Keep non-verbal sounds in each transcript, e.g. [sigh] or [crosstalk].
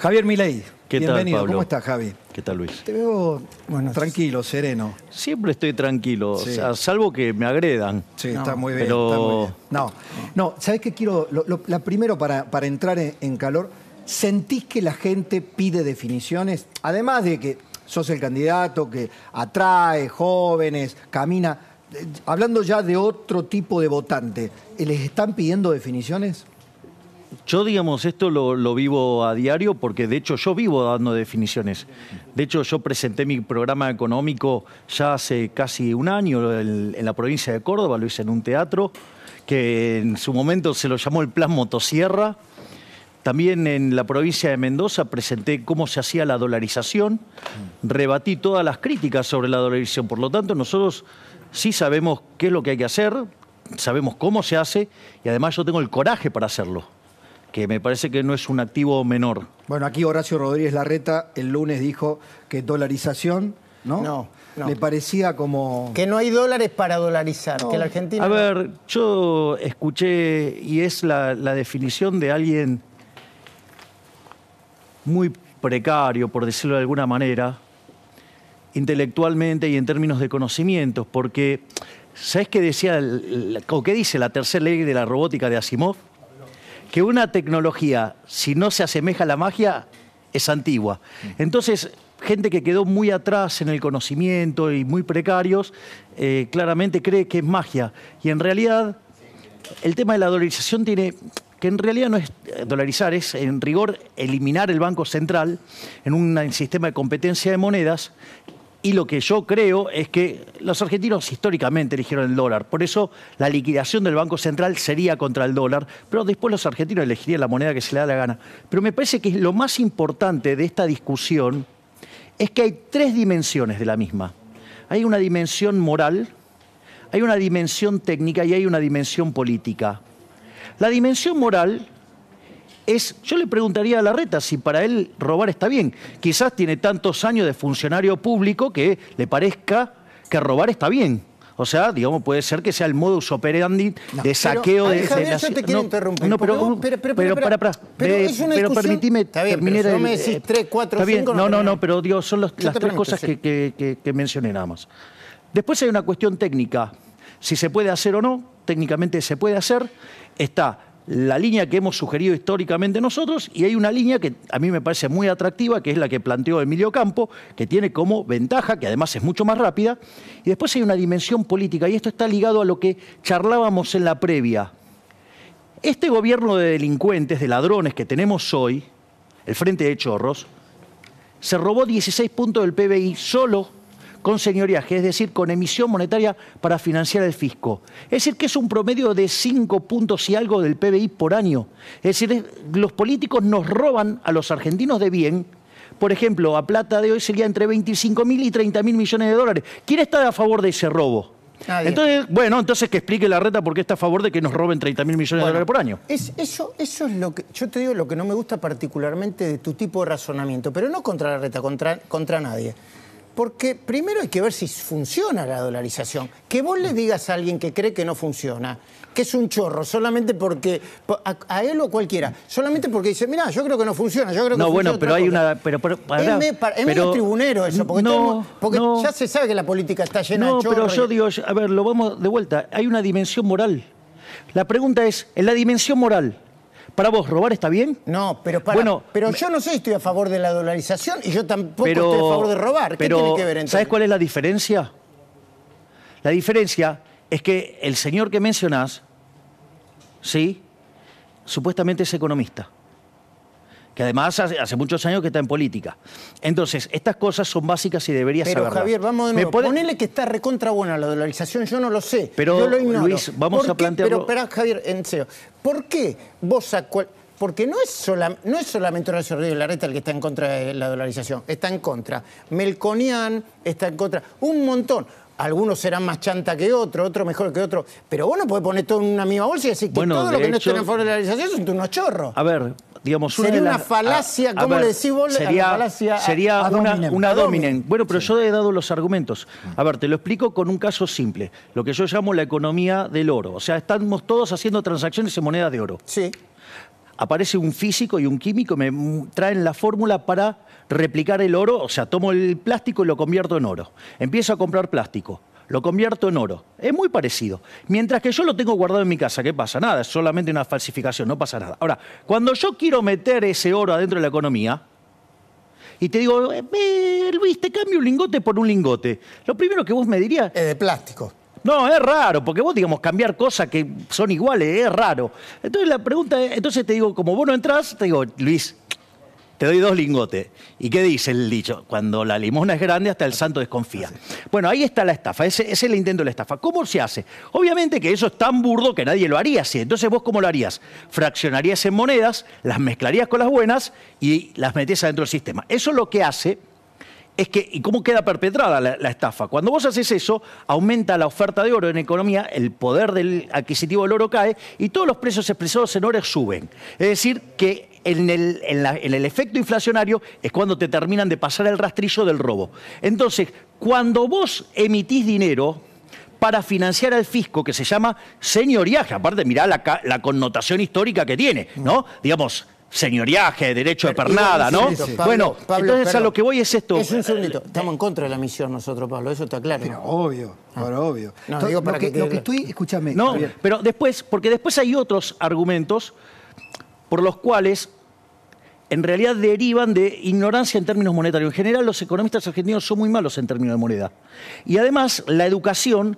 Javier Milei. Bienvenido. ¿Cómo estás, Javi? ¿Qué tal, Luis? Te veo bueno, tranquilo, sereno. Siempre estoy tranquilo, salvo que me agredan. Sí, está, muy bien, No, no ¿sabes qué quiero? la primero, para, para entrar en, calor, ¿sentís que la gente pide definiciones? Además de que sos el candidato que atrae jóvenes, camina. Eh, hablando ya de otro tipo de votante, ¿les están pidiendo definiciones? Yo, digamos, esto lo, vivo a diario porque de hecho yo vivo dando definiciones. De hecho, yo presenté mi programa económico ya hace casi un año en, la provincia de Córdoba, lo hice en un teatro, que en su momento se lo llamó el Plan Motosierra. También en la provincia de Mendoza presenté cómo se hacía la dolarización, rebatí todas las críticas sobre la dolarización. Por lo tanto, nosotros sí sabemos qué es lo que hay que hacer, sabemos cómo se hace y además yo tengo el coraje para hacerlo que me parece que no es un activo menor. Bueno, aquí Horacio Rodríguez Larreta el lunes dijo que dolarización, ¿no? No. Me parecía como... Que no hay dólares para dolarizar, que la Argentina... A ver, yo escuché, y es la, definición de alguien muy precario, por decirlo de alguna manera, intelectualmente y en términos de conocimientos, porque ¿sabes qué decía o qué dice la tercera ley de la robótica de Asimov? que una tecnología, si no se asemeja a la magia, es antigua. Entonces, gente que quedó muy atrás en el conocimiento y muy precarios, eh, claramente cree que es magia. Y en realidad, el tema de la dolarización tiene que en realidad no es eh, dolarizar, es en rigor eliminar el Banco Central en un sistema de competencia de monedas y lo que yo creo es que los argentinos históricamente eligieron el dólar. Por eso la liquidación del Banco Central sería contra el dólar, pero después los argentinos elegirían la moneda que se le da la gana. Pero me parece que lo más importante de esta discusión es que hay tres dimensiones de la misma. Hay una dimensión moral, hay una dimensión técnica y hay una dimensión política. La dimensión moral yo le preguntaría a Larreta si para él robar está bien. Quizás tiene tantos años de funcionario público que le parezca que robar está bien. O sea, digamos, puede ser que sea el modus operandi de saqueo de, yo te quiero no, interrumpir. pero, pero, para, pero, no me decís eh, No, no, pero son las tres cosas que, que, que mencioné nada más. Después hay una cuestión técnica. Si se puede hacer o no, técnicamente se puede hacer. Está la línea que hemos sugerido históricamente nosotros y hay una línea que a mí me parece muy atractiva, que es la que planteó Emilio Campo, que tiene como ventaja, que además es mucho más rápida, y después hay una dimensión política, y esto está ligado a lo que charlábamos en la previa. Este gobierno de delincuentes, de ladrones que tenemos hoy, el Frente de Chorros, se robó 16 puntos del PBI solo con señoriaje, es decir, con emisión monetaria para financiar el fisco. Es decir, que es un promedio de 5 puntos y algo del PBI por año. Es decir, los políticos nos roban a los argentinos de bien. Por ejemplo, a plata de hoy sería entre 25.000 y 30 mil millones de dólares. ¿Quién está a favor de ese robo? Nadie. Entonces, bueno, entonces que explique la reta por qué está a favor de que nos roben 30 mil millones de dólares por año. eso, eso es lo que. Yo te digo lo que no me gusta particularmente de tu tipo de razonamiento, pero no contra la reta, contra, contra nadie. Porque primero hay que ver si funciona la dolarización. Que vos le mm. digas a alguien que cree que no funciona, que es un chorro, solamente porque, a, él o cualquiera, solamente porque dice, mira, yo creo que no funciona, yo creo que No, funciona bueno, pero hay una... Pero, es, medio tribunero eso, porque, ya se sabe que la política está llena de chorros. No, pero yo digo, a ver, lo vamos de vuelta, hay una dimensión moral. La pregunta es, en la dimensión moral, para vos, ¿robar está bien? No, pero para, bueno, pero yo no sé estoy a favor de la dolarización y yo tampoco estoy a favor de robar. tiene que ver entonces? ¿Sabes cuál es la diferencia? La diferencia es que el señor que mencionás, ¿sí? Supuestamente es economista que además hace, muchos años que está en política. Entonces, estas cosas son básicas y debería deberías Pero, Javier, vamos de nuevo. Ponele que está recontra buena la dolarización, yo no lo sé. Pero, Luis, vamos a plantearlo... Pero, espera, Javier, en serio. ¿Por qué vos a Porque no es, no es solamente Horacio Rodríguez Larreta el que está en contra de la dolarización, está en contra. Melconian está en contra. Un montón. Algunos serán más chanta que otro, otro mejor que otro. Pero vos no podés poner todo en una misma bolsa y decir que todo lo que no está en favor de la dolarización son unos chorros. A ver, sería una falacia, ¿cómo le decís vos? Sería, una, dominen. Bueno, pero yo he dado los argumentos. A ver, te lo explico con un caso simple, lo que yo llamo la economía del oro. O sea, estamos todos haciendo transacciones en moneda de oro. Sí. Aparece un físico y un químico, me traen la fórmula para replicar el oro, o sea, tomo el plástico y lo convierto en oro. Empiezo a comprar plástico lo convierto en oro. Es muy parecido. Mientras que yo lo tengo guardado en mi casa, ¿qué pasa? Nada, es solamente una falsificación, no pasa nada. Ahora, cuando yo quiero meter ese oro adentro de la economía, y te digo, eh, eh, Luis, te cambio un lingote por un lingote, lo primero que vos me dirías... Es de plástico. No, es raro, porque vos, digamos, cambiar cosas que son iguales, es raro. Entonces la pregunta es, entonces te digo, como vos no entras, te digo, Luis, te doy dos lingotes. ¿Y qué dice el dicho? Cuando la limosna es grande, hasta el santo desconfía. Bueno, ahí está la estafa, ese, es el intento de la estafa. ¿Cómo se hace? Obviamente que eso es tan burdo que nadie lo haría así. Entonces, ¿vos cómo lo harías? Fraccionarías en monedas, las mezclarías con las buenas y las metes adentro del sistema. Eso lo que hace es que, ¿y cómo queda perpetrada la, estafa? Cuando vos haces eso, aumenta la oferta de oro en economía, el poder del adquisitivo del oro cae y todos los precios expresados en oro suben. Es decir, que en el, efecto inflacionario es cuando te terminan de pasar el rastrillo del robo. Entonces, cuando vos emitís dinero, para financiar al fisco que se llama señoriaje. Aparte, mirá la, connotación histórica que tiene, ¿no? Digamos, señoriaje, derecho de pernada, ¿no? bueno, entonces a lo que voy es esto. Es eh, Estamos eh, en contra de la misión nosotros, Pablo, eso está claro. Pero obvio, ahora obvio. No, digo lo que, estoy, escúchame. No, pero después, porque después hay otros argumentos por los cuales en realidad derivan de ignorancia en términos monetarios. En general, los economistas argentinos son muy malos en términos de moneda. Y además, la educación,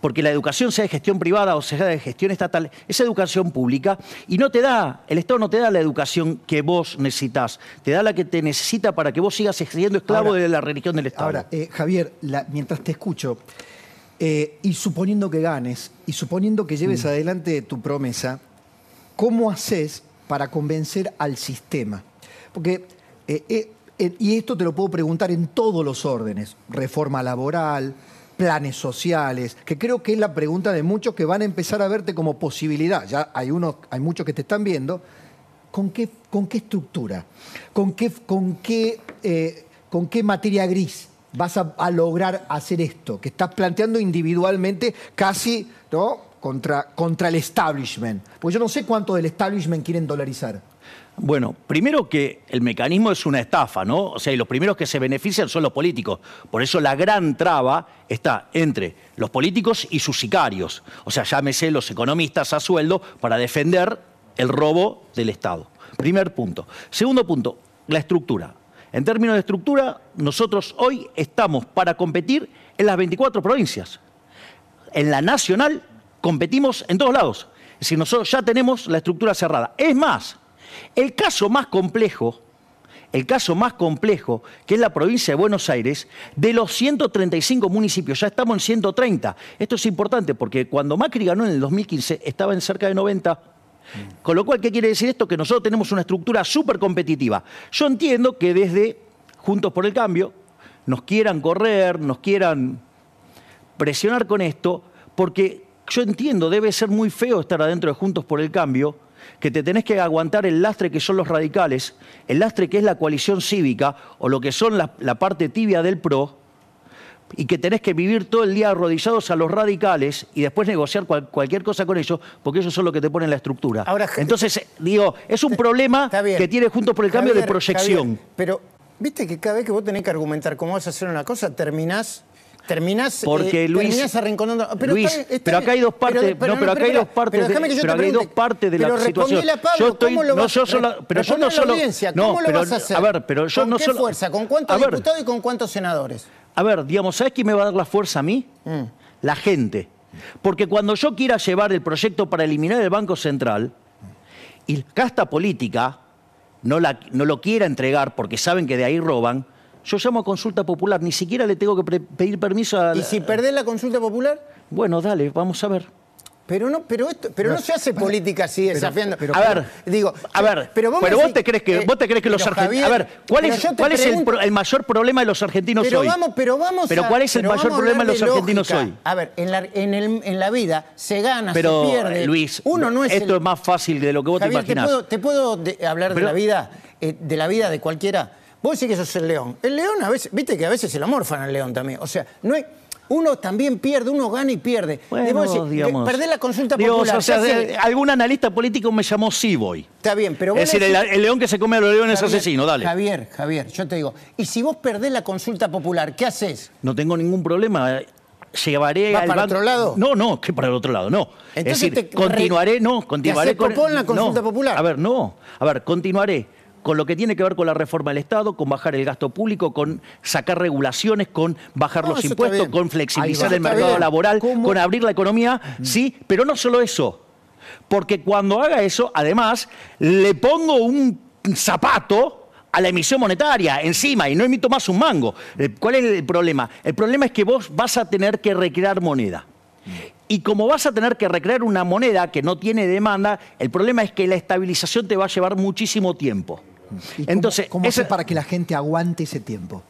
porque la educación sea de gestión privada o sea de gestión estatal, es educación pública y no te da, el Estado no te da la educación que vos necesitas, te da la que te necesita para que vos sigas siendo esclavo de la religión del Estado. Ahora, eh, Javier, mientras te escucho, eh, y suponiendo que ganes, y suponiendo que lleves mm. adelante tu promesa, ¿Cómo haces para convencer al sistema? Porque, eh, eh, eh, y esto te lo puedo preguntar en todos los órdenes, reforma laboral, planes sociales, que creo que es la pregunta de muchos que van a empezar a verte como posibilidad. Ya hay, unos, hay muchos que te están viendo. ¿Con qué, con qué estructura? ¿Con qué, con, qué, ¿Con qué materia gris vas a, a, lograr hacer esto? Que estás planteando individualmente casi, ¿no? contra, contra el establishment? Porque yo no sé cuánto del establishment quieren dolarizar. Bueno, primero que el mecanismo es una estafa, ¿no? O sea, y los primeros que se benefician son los políticos. Por eso la gran traba está entre los políticos y sus sicarios. O sea, llámese los economistas a sueldo para defender el robo del Estado. Primer punto. Segundo punto, la estructura. En términos de estructura, nosotros hoy estamos para competir en las 24 provincias. En la nacional competimos en todos lados. Es decir, nosotros ya tenemos la estructura cerrada. Es más, el caso más complejo, el caso más complejo, que es la provincia de Buenos Aires, de los 135 municipios, ya estamos en 130. Esto es importante porque cuando Macri ganó en el 2015 estaba en cerca de 90. Con lo cual, ¿qué quiere decir esto? Que nosotros tenemos una estructura súper competitiva. Yo entiendo que desde Juntos por el Cambio nos quieran correr, nos quieran presionar con esto, porque yo entiendo, debe ser muy feo estar adentro de Juntos por el Cambio, que te tenés que aguantar el lastre que son los radicales, el lastre que es la coalición cívica o lo que son la, parte tibia del PRO, y que tenés que vivir todo el día arrodillados a los radicales y después negociar cualquier cosa con ellos, porque ellos son los que te ponen la estructura. Entonces, eh, digo, es un problema que tiene Juntos por el Cambio de proyección. pero, viste que cada vez que vos tenés que argumentar cómo vas a hacer una cosa, terminás Terminás, eh, porque Luis, arrinconando. Pero, Luis, pero acá hay dos partes. no, pero acá hay dos partes. Pero, de, acá hay dos partes de la situación. yo estoy, ¿cómo lo vas, no, yo solo, pero yo no solo. No, ¿Cómo lo vas a hacer? ver, pero yo ¿Con no qué fuerza? ¿Con cuántos diputados y con cuántos senadores? A ver, digamos, ¿sabes quién me va a dar la fuerza a mí? Mm. La gente. Porque cuando yo quiera llevar el proyecto para eliminar el Banco Central y casta política no, la, no lo quiera entregar porque saben que de ahí roban, yo llamo a consulta popular, ni siquiera le tengo que pedir permiso a... ¿Y si perdés la consulta popular? Bueno, dale, vamos a ver. Pero no, pero esto, pero no, se hace política así desafiando. a ver, digo, a ver, pero vos, te crees que vos te crees que los argentinos, a ver, ¿cuál es, cuál es el, mayor problema de los argentinos hoy? Vamos, pero vamos, pero ¿cuál es el mayor problema de los argentinos hoy? A ver, en la, vida se gana, se pierde. Luis, uno no es esto es más fácil de lo que vos te imaginas Te puedo, hablar de la vida, eh, de la vida de cualquiera. Vos decís que es el león. El león a veces, viste que a veces se lo morfan al león también. O sea, no uno también pierde, uno gana y pierde. Bueno, decir, perder la consulta popular. o sea, algún analista político me llamó voy Está bien, pero... Es decir, el, león que se come a los leones es asesino, dale. Javier, Javier, yo te digo, y si vos perdés la consulta popular, ¿qué haces? No tengo ningún problema. Llevaré ¿Va al otro lado? No, no, que para el otro lado, no. Entonces es decir, continuaré, no, continuaré te con... la consulta popular? A ver, no, a ver, continuaré con lo que tiene que ver con la reforma del Estado, con bajar el gasto público, con sacar regulaciones, con bajar los impuestos, con flexibilizar el mercado laboral, con abrir la economía, mm. sí, pero no solo eso, porque cuando haga eso, además, le pongo un zapato a la emisión monetaria encima y no emito más un mango. Eh, ¿Cuál es el problema? El problema es que vos vas a tener que recrear moneda. Y como vas a tener que recrear una moneda que no tiene demanda, el problema es que la estabilización te va a llevar muchísimo tiempo. Entonces, ¿Cómo, es para que la gente aguante ese tiempo?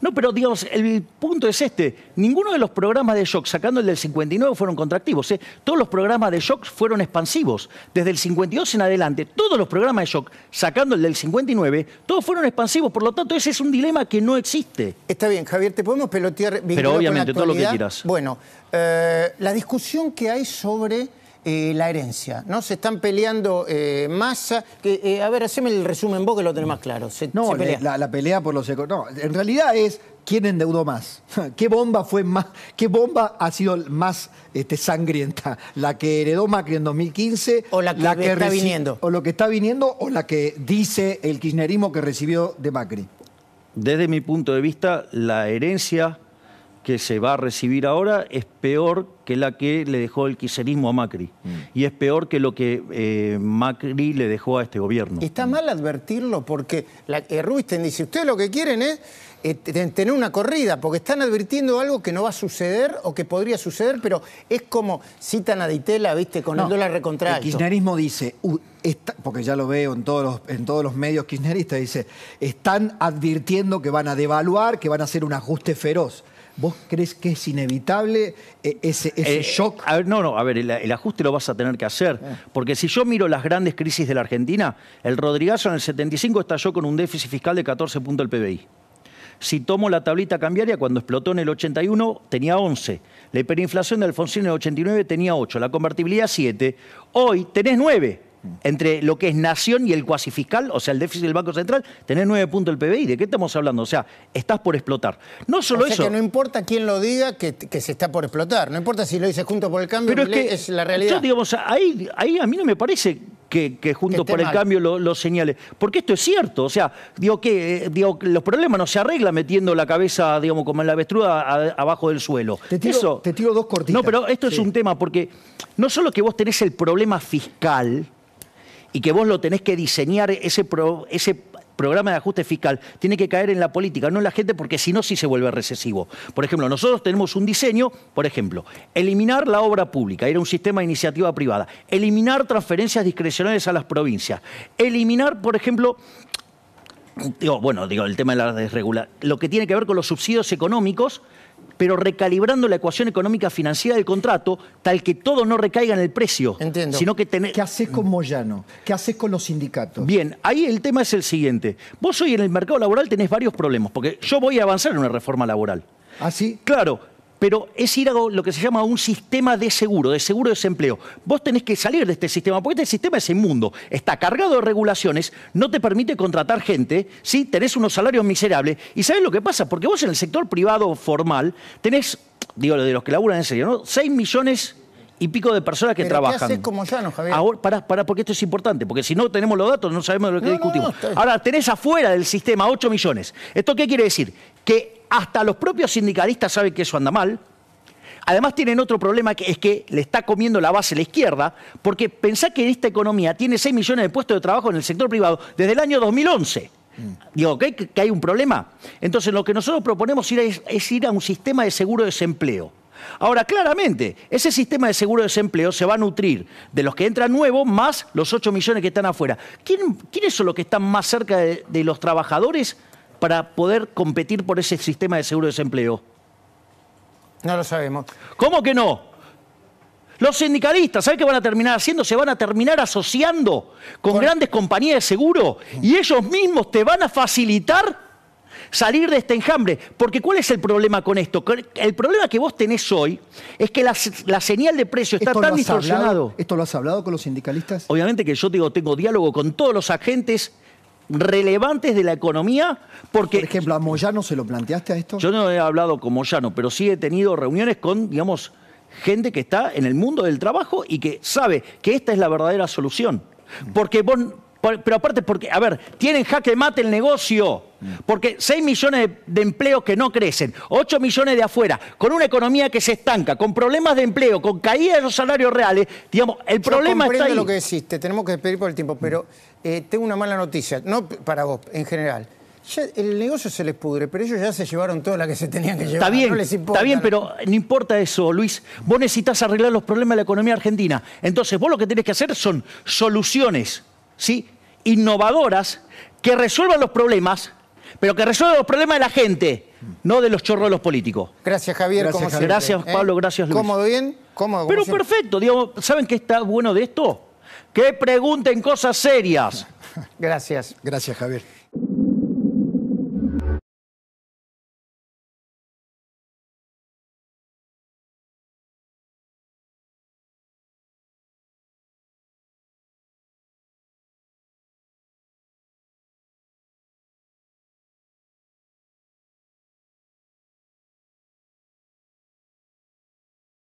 No, pero Dios, el punto es este. Ninguno de los programas de shock, sacando el del 59, fueron contractivos. ¿eh? Todos los programas de shock fueron expansivos. Desde el 52 en adelante, todos los programas de shock, sacando el del 59, todos fueron expansivos. Por lo tanto, ese es un dilema que no existe. Está bien, Javier, te podemos pelotear. Pero obviamente, todo lo que quieras. Bueno, eh, la discusión que hay sobre eh, la herencia, ¿no? Se están peleando eh, más... Eh, a ver, haceme el resumen vos que lo tenés más claro. no, La, pelea por los... No, en realidad es quién endeudó más, [laughs] qué bomba fue más, qué bomba ha sido más este, sangrienta, la que heredó Macri en 2015 o la que está viniendo o lo que está viniendo o la que dice el kirchnerismo que recibió de Macri. Desde mi punto de vista, la herencia que se va a recibir ahora es peor que la que le dejó el kirchnerismo a Macri. Mm. Y es peor que lo que eh, Macri le dejó a este gobierno. Está mal advertirlo porque la, eh, dice, ustedes lo que quieren es eh, tener una corrida, porque están advirtiendo algo que no va a suceder o que podría suceder, pero es como citan a Ditela, viste, con el dólar recontra El kirchnerismo dice, porque ya lo veo en todos, los, en todos los medios kirchneristas, dice, están advirtiendo que van a devaluar, que van a hacer un ajuste feroz. ¿Vos crees que es inevitable eh, ese, eh, shock? A ver, no, no, a ver, el, ajuste lo vas a tener que hacer. Ah. Porque si yo miro las grandes crisis de la Argentina, el Rodrigazo en el 75 estalló con un déficit fiscal de 14 puntos del PBI. Si tomo la tablita cambiaria, cuando explotó en el 81 tenía 11. La hiperinflación de Alfonsín en el 89 tenía 8. La convertibilidad 7. Hoy tenés 9 entre lo que es nación y el cuasi fiscal, o sea, el déficit del Banco Central, tenés nueve puntos el PBI. ¿De qué estamos hablando? O sea, estás por explotar. No solo eso. que no importa quién lo diga que, se está por explotar. No importa si lo dices junto por el Cambio, Pero es, que, la realidad. digamos, ahí, ahí a mí no me parece que, junto por el Cambio lo, lo, señale. Porque esto es cierto. O sea, digo que eh, digo, los problemas no se arreglan metiendo la cabeza, digamos, como en la avestruda abajo del suelo. Te tiro, te tiro dos cortitas. No, pero esto es un tema porque no solo que vos tenés el problema fiscal y que vos lo tenés que diseñar ese, ese programa de ajuste fiscal tiene que caer en la política, no en la gente, porque si no, sí se vuelve recesivo. Por ejemplo, nosotros tenemos un diseño, por ejemplo, eliminar la obra pública, era un sistema de iniciativa privada, eliminar transferencias discrecionales a las provincias, eliminar, por ejemplo, digo, bueno, digo, el tema de la desregulación, lo que tiene que ver con los subsidios económicos pero recalibrando la ecuación económica financiera del contrato, tal que todo no recaiga en el precio. Entiendo. Sino que ¿Qué haces con Moyano? ¿Qué haces con los sindicatos? Bien, ahí el tema es el siguiente. Vos hoy en el mercado laboral tenés varios problemas, porque yo voy a avanzar en una reforma laboral. ¿Ah, sí? Claro, pero es ir a lo que se llama un sistema de seguro, de seguro de desempleo. Vos tenés que salir de este sistema, porque este sistema es inmundo, está cargado de regulaciones, no te permite contratar gente, ¿sí? tenés unos salarios miserables. ¿Y sabés lo que pasa? Porque vos en el sector privado formal tenés, digo, de los que laburan en serio, ¿no? 6 millones y pico de personas que trabajan. como Javier. Ahora, para porque esto es importante, porque si no tenemos los datos no sabemos de lo que discutimos. Ahora, tenés afuera del sistema 8 millones. ¿Esto qué quiere decir? Que hasta los propios sindicalistas saben que eso anda mal. Además tienen otro problema que es que le está comiendo la base a la izquierda, porque pensá que esta economía tiene 6 millones de puestos de trabajo en el sector privado desde el año 2011. Mm. Digo, ¿que, hay un problema? Entonces lo que nosotros proponemos es, ir a un sistema de seguro de desempleo. Ahora, claramente, ese sistema de seguro de desempleo se va a nutrir de los que entran nuevos más los 8 millones que están afuera. ¿Quién, ¿Quiénes son los que están más cerca de, de los trabajadores? para poder competir por ese sistema de seguro de desempleo? No lo sabemos. ¿Cómo que no? Los sindicalistas, ¿saben qué van a terminar haciendo? Se van a terminar asociando con grandes compañías de seguro y ellos mismos te van a facilitar salir de este enjambre. Porque ¿cuál es el problema con esto? El problema que vos tenés hoy es que la, señal de precio está tan distorsionada. ¿Esto lo has hablado con los sindicalistas? Obviamente que yo digo, tengo diálogo con todos los agentes relevantes de la economía porque... Por ejemplo, ¿a Moyano se lo planteaste a esto? Yo no he hablado con Moyano, pero sí he tenido reuniones con, digamos, gente que está en el mundo del trabajo y que sabe que esta es la verdadera solución. Porque vos pero aparte, porque, a ver, tienen jaque mate el negocio. Porque 6 millones de empleos que no crecen, 8 millones de afuera, con una economía que se estanca, con problemas de empleo, con caída de los salarios reales, digamos, el problema está ahí. lo que decís, tenemos que despedir por el tiempo, pero eh, tengo una mala noticia, no para vos, en general. el negocio se les pudre, pero ellos ya se llevaron toda la que se tenían que llevar. Está bien, no les importa, está bien, pero no importa eso, Luis. Vos necesitas arreglar los problemas de la economía argentina. Entonces, vos lo que tenés que hacer son soluciones, ¿sí? innovadoras que resuelvan los problemas, pero que resuelvan los problemas de la gente, no de los chorros de los políticos. Gracias, Javier. Gracias, gracias ¿eh? Pablo. Gracias, Luis. ¿Cómo bien? ¿Cómo? Pero perfecto. ¿Saben qué está bueno de esto? Que pregunten cosas serias. [laughs] gracias. Gracias, Javier.